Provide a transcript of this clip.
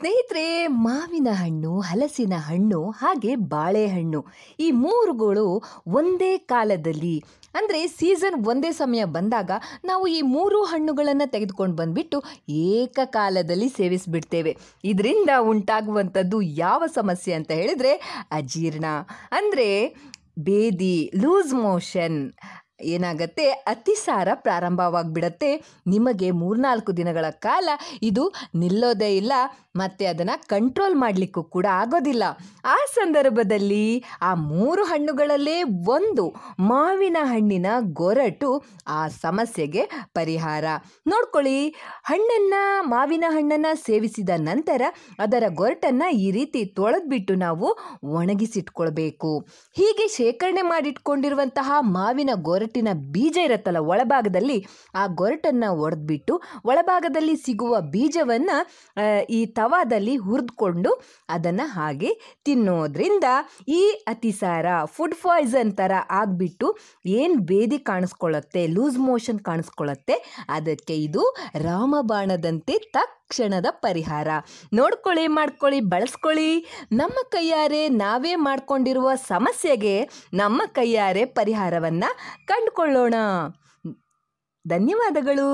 ಸ್ನೇಹಿತರೆ ಮಾವಿನ ಹಣ್ಣು ಹಲಸಿನ ಹಣ್ಣು ಹಾಗೆ ಬಾಳೆಹಣ್ಣು ಈ ಮೂರುಗಳು ಒಂದೇ ಕಾಲದಲ್ಲಿ ಅಂದರೆ ಸೀಸನ್ ಒಂದೇ ಸಮಯ ಬಂದಾಗ ನಾವು ಈ ಮೂರು ಹಣ್ಣುಗಳನ್ನು ತೆಗೆದುಕೊಂಡು ಬಂದುಬಿಟ್ಟು ಏಕಕಾಲದಲ್ಲಿ ಸೇವಿಸಿಬಿಡ್ತೇವೆ ಇದರಿಂದ ಉಂಟಾಗುವಂಥದ್ದು ಯಾವ ಸಮಸ್ಯೆ ಅಂತ ಹೇಳಿದರೆ ಅಜೀರ್ಣ ಅಂದರೆ ಬೇದಿ ಲೂಸ್ ಮೋಷನ್ ಏನಾಗತ್ತೆ ಅತಿಸಾರ ಪ್ರಾರಂಭವಾಗಿಬಿಡತ್ತೆ ನಿಮಗೆ ಮೂರ್ನಾಲ್ಕು ದಿನಗಳ ಕಾಲ ಇದು ನಿಲ್ಲೋದೇ ಇಲ್ಲ ಮತ್ತು ಅದನ್ನು ಕಂಟ್ರೋಲ್ ಮಾಡಲಿಕ್ಕೂ ಕೂಡ ಆಗೋದಿಲ್ಲ ಆ ಸಂದರ್ಭದಲ್ಲಿ ಆ ಮೂರು ಹಣ್ಣುಗಳಲ್ಲೇ ಒಂದು ಮಾವಿನ ಹಣ್ಣಿನ ಗೊರಟು ಆ ಸಮಸ್ಯೆಗೆ ಪರಿಹಾರ ನೋಡ್ಕೊಳ್ಳಿ ಹಣ್ಣನ್ನು ಮಾವಿನ ಹಣ್ಣನ್ನು ಸೇವಿಸಿದ ನಂತರ ಅದರ ಗೊರಟನ್ನು ಈ ರೀತಿ ತೊಳೆದ್ಬಿಟ್ಟು ನಾವು ಒಣಗಿಸಿಟ್ಕೊಳ್ಬೇಕು ಹೀಗೆ ಶೇಖರಣೆ ಮಾಡಿಟ್ಕೊಂಡಿರುವಂತಹ ಮಾವಿನ ಗೊರಟು ಗೊರಟಿನ ಬೀಜ ಇರುತ್ತಲ್ಲ ಒಳಭಾಗದಲ್ಲಿ ಆ ಗೊರಟನ್ನು ಒಡೆದ್ಬಿಟ್ಟು ಒಳಭಾಗದಲ್ಲಿ ಸಿಗುವ ಬೀಜವನ್ನು ಈ ತವಾದಲ್ಲಿ ಹುರಿದುಕೊಂಡು ಅದನ್ನು ಹಾಗೆ ತಿನ್ನೋದ್ರಿಂದ ಈ ಅತಿಸಾರ ಫುಡ್ ಪಾಯ್ಸನ್ ಥರ ಆಗಿಬಿಟ್ಟು ಏನು ಬೇದಿ ಕಾಣಿಸ್ಕೊಳ್ಳುತ್ತೆ ಲೂಸ್ ಮೋಷನ್ ಕಾಣಿಸ್ಕೊಳ್ಳುತ್ತೆ ಅದಕ್ಕೆ ಇದು ರಾಮಬಾಣದಂತೆ ತಕ್ಕ ಕ್ಷಣದ ಪರಿಹಾರ ನೋಡ್ಕೊಳ್ಳಿ ಮಾಡ್ಕೊಳ್ಳಿ ಬಳಸ್ಕೊಳ್ಳಿ ನಮ್ಮ ಕೈಯಾರೆ ನಾವೇ ಮಾಡ್ಕೊಂಡಿರುವ ಸಮಸ್ಯೆಗೆ ನಮ್ಮ ಕೈಯಾರೆ ಪರಿಹಾರವನ್ನು ಕಂಡುಕೊಳ್ಳೋಣ ಧನ್ಯವಾದಗಳು